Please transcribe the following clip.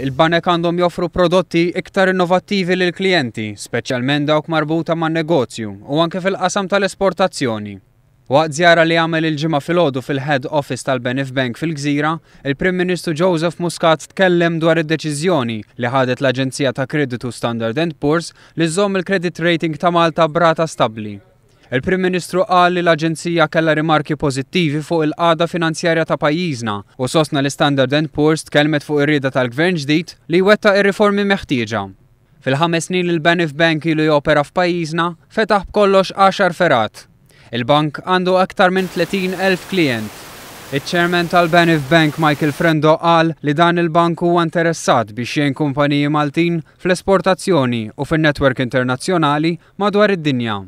Il-banek għandhom joffru prodotti iktar innovattivi lil klijenti, speċjalment dawk marbuta man negozju u anke fil-qasam tal-esportazzjoni. Waqt żjara li għamel il-ġimgħa filgħodu fil-head office tal benef Bank fil-Gżira, il-Prim Ministru Joseph Muscat tkellem dwar id-deċiżjoni li ħadet l-Aġenzija ta' Kreditu Standard Poor's li żżomm il-credit rating ta' Malta brata stabbli. Il-Prim Ministru qal li l-Aġenzija kellha rimarki pożittivi fuq il-qada finanzjarja ta' pajjiżna u sostna li Standard Poor's kelmet fuq ir-rieda tal-Gvern ġdid li wetta ir-riformi meħtieġa. Fil-ħames snin il benef Bank ilu jopera f'pajjiżna fetaħ b'kollox 10 ferat. Il-bank għandu aktar minn 30,000 klient. Iċ-ċermen tal benef Bank Michael Frendo qal li dan il-bank huwa interessat biex jien kumpaniji Maltin fl-esportazzjoni u fin-netwerk internazzjonali madwar id-dinja.